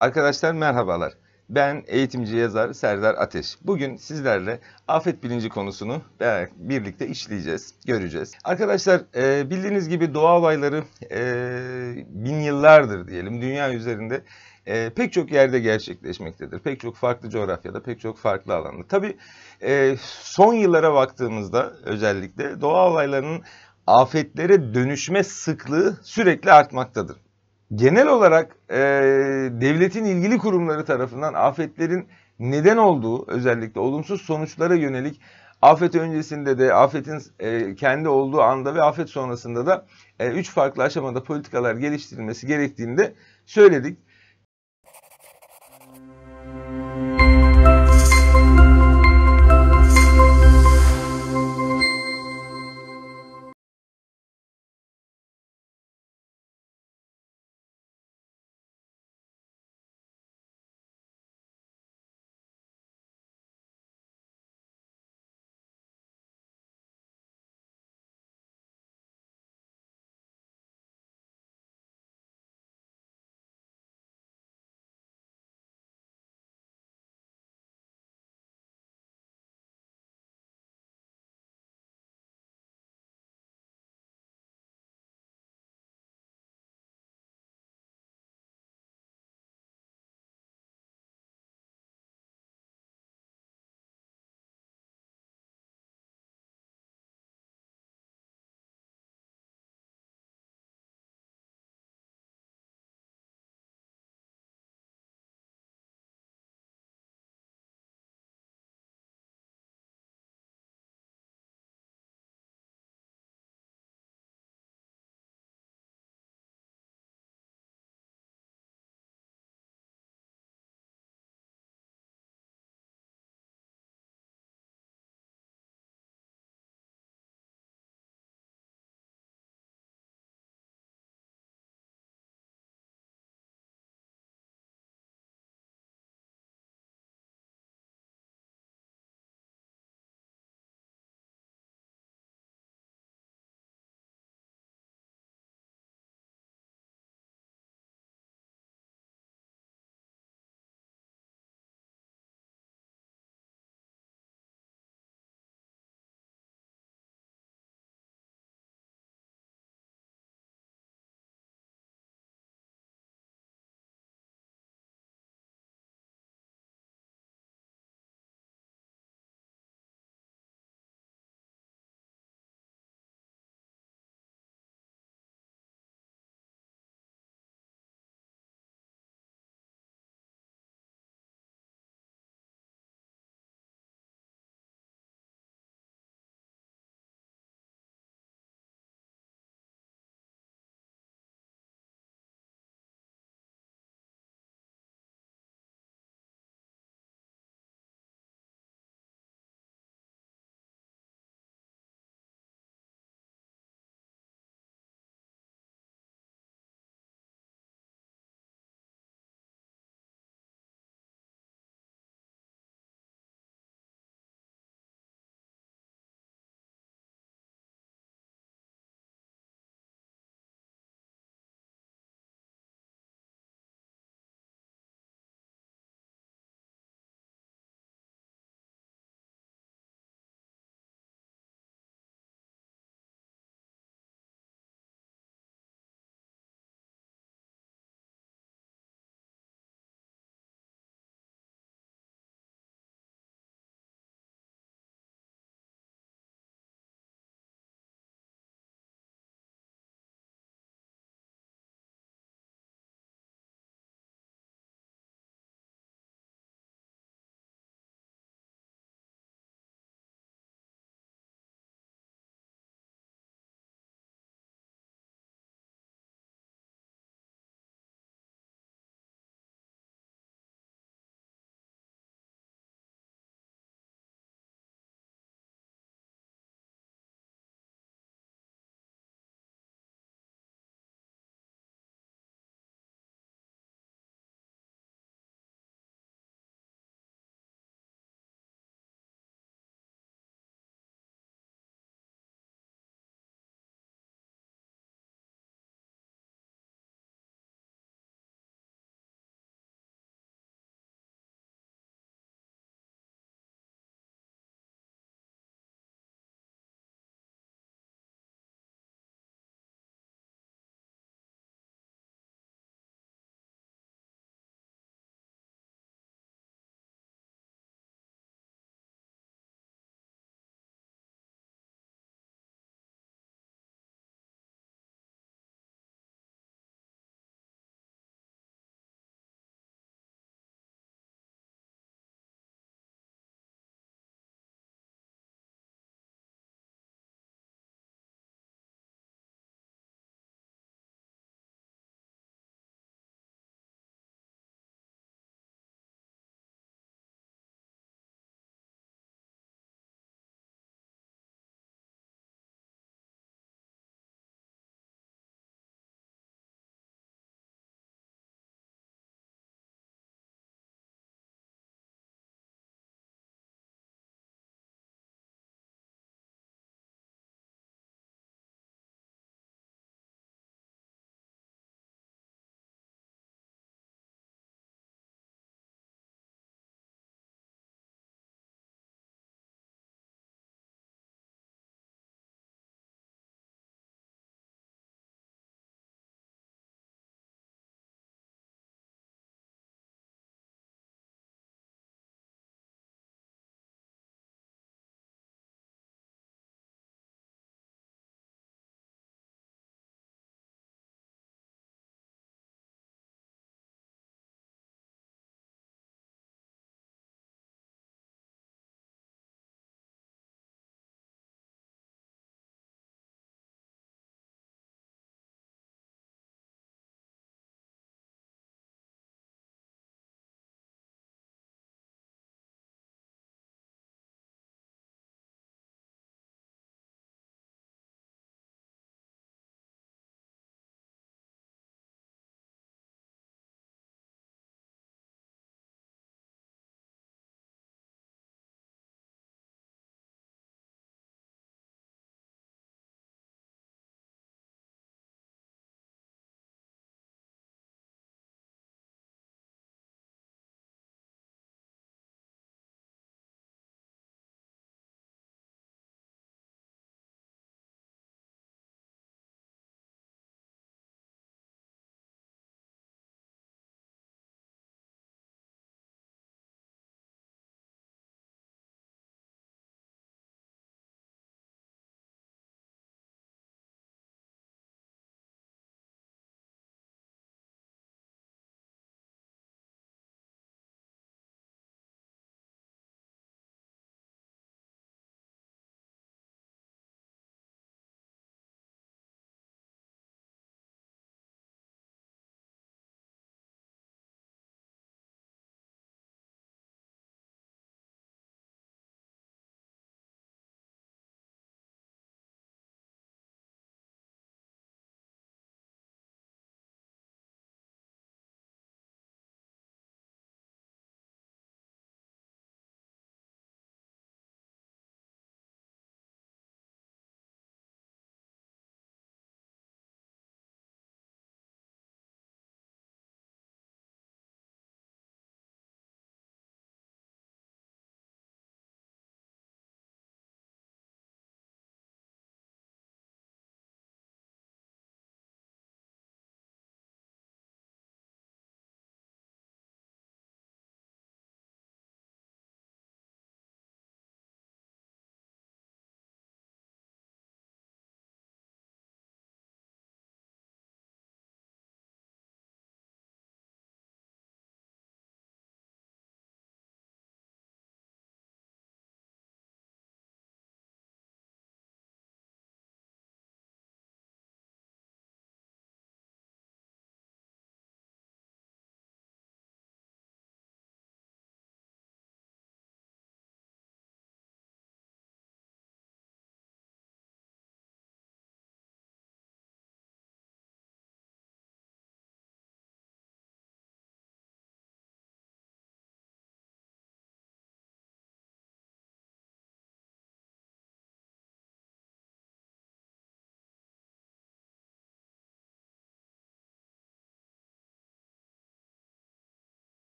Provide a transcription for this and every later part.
Arkadaşlar merhabalar. Ben eğitimci yazar Serdar Ateş. Bugün sizlerle afet bilinci konusunu birlikte işleyeceğiz, göreceğiz. Arkadaşlar e, bildiğiniz gibi doğa olayları e, bin yıllardır diyelim dünya üzerinde e, pek çok yerde gerçekleşmektedir. Pek çok farklı coğrafyada, pek çok farklı alanda. Tabii e, son yıllara baktığımızda özellikle doğa olaylarının afetlere dönüşme sıklığı sürekli artmaktadır. Genel olarak e, devletin ilgili kurumları tarafından afetlerin neden olduğu özellikle olumsuz sonuçlara yönelik afet öncesinde de afetin e, kendi olduğu anda ve afet sonrasında da e, üç farklı aşamada politikalar geliştirilmesi gerektiğini de söyledik.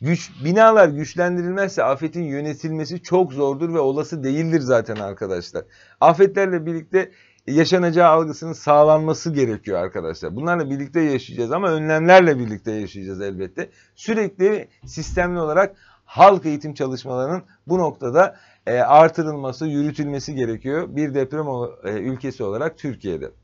Güç, binalar güçlendirilmezse afetin yönetilmesi çok zordur ve olası değildir zaten arkadaşlar. Afetlerle birlikte yaşanacağı algısının sağlanması gerekiyor arkadaşlar. Bunlarla birlikte yaşayacağız ama önlemlerle birlikte yaşayacağız elbette. Sürekli sistemli olarak halk eğitim çalışmalarının bu noktada e, artırılması, yürütülmesi gerekiyor bir deprem e, ülkesi olarak Türkiye'de.